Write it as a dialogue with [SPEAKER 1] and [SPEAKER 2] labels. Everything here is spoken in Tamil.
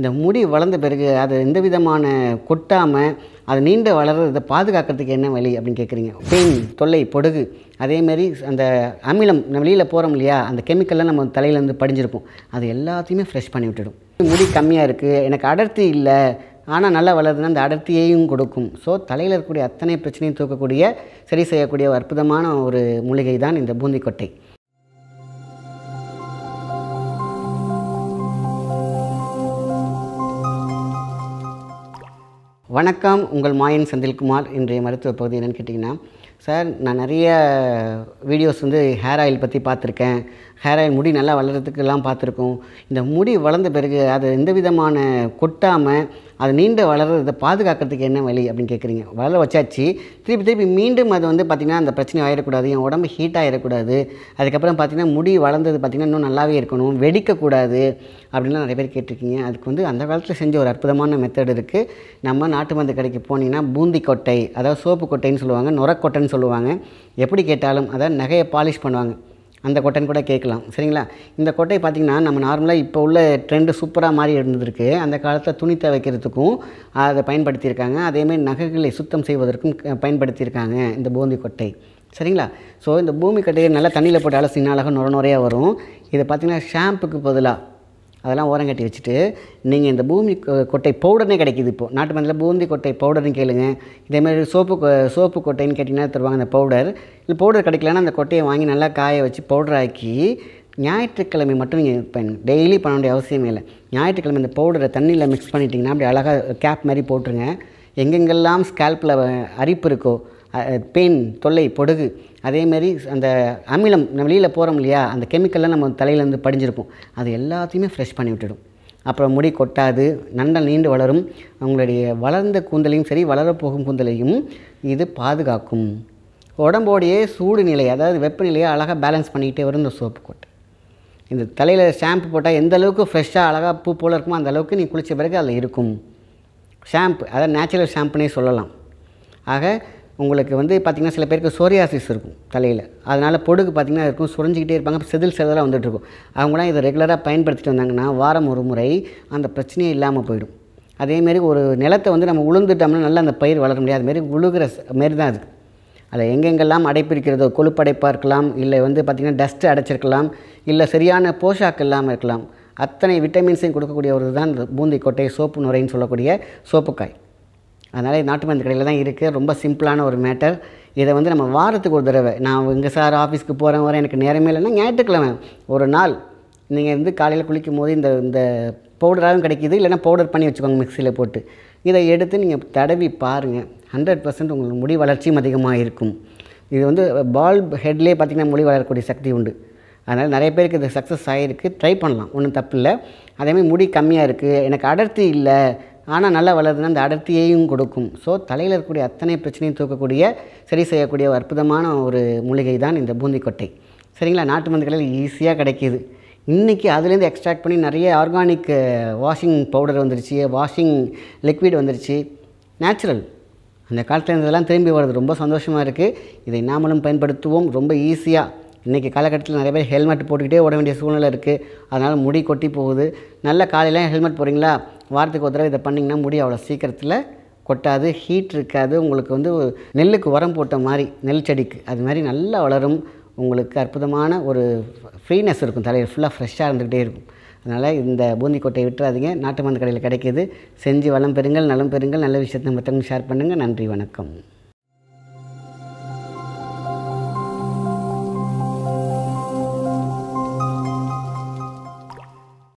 [SPEAKER 1] இந்த முடி வளர்ந்த பிறகு அதை எந்த விதமான கொட்டாமல் அது நீண்ட வளர்றதை பாதுகாக்கிறதுக்கு என்ன வழி அப்படின்னு கேட்குறீங்க பெயின் தொல்லை பொடுகு அதேமாரி அந்த அமிலம் நம்ம வெளியில் போகிறோம் இல்லையா அந்த கெமிக்கல்லாம் நம்ம தலையிலேருந்து படிஞ்சிருப்போம் அது எல்லாத்தையுமே ஃப்ரெஷ் பண்ணி விட்டுடும் முடி கம்மியாக இருக்குது எனக்கு அடர்த்தி இல்லை ஆனால் நல்லா வளருதுன்னா அந்த அடர்த்தியையும் கொடுக்கும் ஸோ தலையில் இருக்கக்கூடிய அத்தனை பிரச்சனையும் தூக்கக்கூடிய சரி செய்யக்கூடிய அற்புதமான ஒரு மூலிகை தான் இந்த பூந்திக்கொட்டை வணக்கம் உங்கள் மாயன் செந்தில்குமார் இன்றைய மருத்துவ பகுதி என்னென்னு கேட்டிங்கன்னா சார் நான் நிறைய வீடியோஸ் வந்து ஹேர் ஆயில் பற்றி பார்த்துருக்கேன் ஹேர் ஆயில் முடி நல்லா வளர்கிறதுக்கெல்லாம் பார்த்துருக்கோம் இந்த முடி வளர்ந்த பிறகு அது எந்த விதமான கொட்டாமல் அது நீண்டு இதை பாதுகாக்கிறதுக்கு என்ன வழி அப்படின்னு கேட்குறீங்க வளர வச்சாச்சு திருப்பி திருப்பி மீண்டும் அது வந்து பார்த்திங்கன்னா அந்த பிரச்சனை ஆகிடக்கூடாது என் உடம்பு ஹீட் ஆகிடக்கூடாது அதுக்கப்புறம் பார்த்திங்கன்னா முடி வளர்ந்தது பார்த்திங்கன்னா இன்னும் நல்லாவே இருக்கணும் வெடிக்கக்கூடாது அப்படின்லாம் நிறைய பேர் கேட்டிருக்கீங்க அதுக்கு வந்து அந்த காலத்தில் செஞ்ச ஒரு அற்புதமான மெத்தட் இருக்குது நம்ம நாட்டு மருந்து கடைக்கு போனீங்கன்னா பூந்தி கொட்டை அதாவது சோப்பு கொட்டைன்னு சொல்லுவாங்க நுரக்கொட்டைன்னு சொல்லுவாங்க எப்படி கேட்டாலும் அதாவது நகையை பாலிஷ் பண்ணுவாங்க அந்த கொட்டைன்னு கூட கேட்கலாம் சரிங்களா இந்த கொட்டை பார்த்திங்கன்னா நம்ம நார்மலாக இப்போ உள்ள ட்ரெண்டு சூப்பராக மாறி இருந்திருக்கு அந்த காலத்தில் துணி துவைக்கிறதுக்கும் அதை பயன்படுத்தியிருக்காங்க அதேமாதிரி நகைகளை சுத்தம் செய்வதற்கும் பயன்படுத்தியிருக்காங்க இந்த பூந்தி கொட்டை சரிங்களா ஸோ இந்த பூமி கட்டையை நல்லா தண்ணியில் போட்டு அலசினா அழகாக நுர நுறையாக வரும் இதை பார்த்திங்கன்னா ஷாம்புக்கு பதிலாக அதெல்லாம் கட்டி வச்சுட்டு நீங்கள் இந்த பூமி கொட்டை பவுடர்னே கிடைக்கிது இப்போது நாட்டு மருந்தில் பூந்தி கொட்டை பவுடர்னு கேளுங்க இதேமாதிரி சோப்பு சோப்பு கொட்டைன்னு கேட்டிங்கன்னா தருவாங்க அந்த பவுடர் இல்லை பவுடர் கிடைக்கலன்னா அந்த கொட்டையை வாங்கி நல்லா காய வச்சு பவுடர் ஆக்கி ஞாயிற்றுக்கிழமை மட்டும் நீங்கள் பயன் டெய்லி பண்ண வேண்டிய அவசியமே இல்லை ஞாயிற்றுக்கிழமை இந்த பவுடரை தண்ணியில் மிக்ஸ் பண்ணிட்டிங்கன்னா அப்படி அழகாக கேப் மாதிரி போட்டுருங்க எங்கெங்கெல்லாம் ஸ்கேல்பில் அரிப்பு இருக்கோ பெயின் தொல்லை பொடுகு அதேமாரி அந்த அமிலம் நம்ம வெளியில் போகிறோம் இல்லையா அந்த கெமிக்கல்லாம் நம்ம தலையிலேருந்து படிஞ்சிருப்போம் அது எல்லாத்தையுமே ஃப்ரெஷ் பண்ணி விட்டுடும் அப்புறம் முடி கொட்டாது நண்டல் நீண்டு வளரும் அவங்களுடைய வளர்ந்த கூந்தலையும் சரி வளரப்போகும் கூந்தலையும் இது பாதுகாக்கும் உடம்போடைய சூடு நிலை அதாவது வெப்பநிலையை அழகாக பேலன்ஸ் பண்ணிக்கிட்டே வரும் இந்த சோப்பு கொட்டை இந்த தலையில் ஷாம்பு போட்டால் எந்த அளவுக்கு ஃப்ரெஷ்ஷாக அழகாக பூ போல் இருக்குமோ அந்த அளவுக்கு நீ குளித்த பிறகு அதில் இருக்கும் ஷாம்பு அதாவது நேச்சுரல் ஷாம்புனே சொல்லலாம் ஆக உங்களுக்கு வந்து பார்த்திங்கன்னா சில பேருக்கு சோரியாசிஸ் இருக்கும் தலையில் அதனால் பொடுகு பார்த்திங்கன்னா இருக்கும் சுரஞ்சிக்கிட்டே இருப்பாங்க செதில் செதலாக இருக்கும் அவங்களாம் இதை ரெகுலராக பயன்படுத்திட்டு வந்தாங்கன்னா வாரம் ஒரு முறை அந்த பிரச்சனையே இல்லாமல் போயிடும் அதேமாரி ஒரு நிலத்தை வந்து நம்ம உளுந்துட்டோம்னா நல்லா அந்த பயிர் வளர முடியாது அதுமாரி உழுகிற மாரி தான் அது அதில் எங்கெங்கெல்லாம் அடைப்பிருக்கிறதோ கொழுப்படைப்பாக இருக்கலாம் இல்லை வந்து பார்த்திங்கன்னா டஸ்ட்டு அடைச்சிருக்கலாம் இல்லை சரியான போஷாக்கு இல்லாமல் இருக்கலாம் அத்தனை விட்டமின்ஸையும் கொடுக்கக்கூடிய ஒரு தான் இந்த பூந்தி கொட்டை சோப்பு நுரைன்னு சொல்லக்கூடிய சோப்புக்காய் அதனால் நாட்டு மருந்து கடையில் தான் இருக்குது ரொம்ப சிம்பிளான ஒரு மேட்டர் இதை வந்து நம்ம வாரத்துக்கு ஒரு தடவை நான் இங்கே சார் ஆஃபீஸ்க்கு போகிறேன் வரேன் எனக்கு நேரமே இல்லைன்னா ஞாயிற்றுக்கிழமை ஒரு நாள் நீங்கள் வந்து காலையில் குளிக்கும் போது இந்த இந்த பவுடராகவும் கிடைக்கிது இல்லைனா பவுடர் பண்ணி வச்சுக்கோங்க மிக்சியில் போட்டு இதை எடுத்து நீங்கள் தடவி பாருங்கள் ஹண்ட்ரட் பர்சன்ட் உங்களுக்கு முடி வளர்ச்சியும் அதிகமாக இருக்கும் இது வந்து பால்ப் ஹெட்லேயே பார்த்திங்கன்னா முடி வளரக்கூடிய சக்தி உண்டு அதனால் நிறைய பேருக்கு இது சக்ஸஸ் ஆகிருக்கு ட்ரை பண்ணலாம் ஒன்றும் தப்பு இல்லை அதேமாதிரி முடி கம்மியாக இருக்குது எனக்கு அடர்த்தி இல்லை ஆனால் நல்லா வளருதுன்னா அந்த அடர்த்தியையும் கொடுக்கும் ஸோ தலையில் இருக்கக்கூடிய அத்தனை பிரச்சனையும் தூக்கக்கூடிய சரி செய்யக்கூடிய ஒரு அற்புதமான ஒரு மூலிகை தான் இந்த பூந்திக்கொட்டை சரிங்களா நாட்டு மருந்து கடையில் ஈஸியாக கிடைக்கிது இன்றைக்கி அதுலேருந்து எக்ஸ்ட்ராக்ட் பண்ணி நிறைய ஆர்கானிக் வாஷிங் பவுடர் வந்துருச்சு வாஷிங் லிக்விட் வந்துருச்சு நேச்சுரல் அந்த காலத்தில் இருந்ததெல்லாம் திரும்பி வருது ரொம்ப சந்தோஷமாக இருக்குது இதை நாமளும் பயன்படுத்துவோம் ரொம்ப ஈஸியாக இன்றைக்கி காலகட்டத்தில் நிறைய பேர் ஹெல்மெட் போட்டுக்கிட்டே ஓட வேண்டிய சூழ்நிலை இருக்குது அதனால் முடி கொட்டி போகுது நல்ல காலையில் ஹெல்மெட் போகிறீங்களா வாரத்துக்கு ஒரு தடவை இதை பண்ணிங்கன்னா முடி அவ்வளோ சீக்கிரத்தில் கொட்டாது ஹீட் இருக்காது உங்களுக்கு வந்து நெல்லுக்கு உரம் போட்ட மாதிரி நெல் செடிக்கு அது மாதிரி நல்லா வளரும் உங்களுக்கு அற்புதமான ஒரு ஃப்ரீனஸ் இருக்கும் தலையில் ஃபுல்லாக ஃப்ரெஷ்ஷாக இருந்துக்கிட்டே இருக்கும் அதனால் இந்த பூந்தி கொட்டையை விட்டுறாதீங்க நாட்டு மருந்து கடையில் கிடைக்கிது செஞ்சு வளம் பெறுங்கள் நலம் பெறுங்கள் நல்ல விஷயத்தை மற்றவங்க ஷேர் பண்ணுங்கள் நன்றி வணக்கம்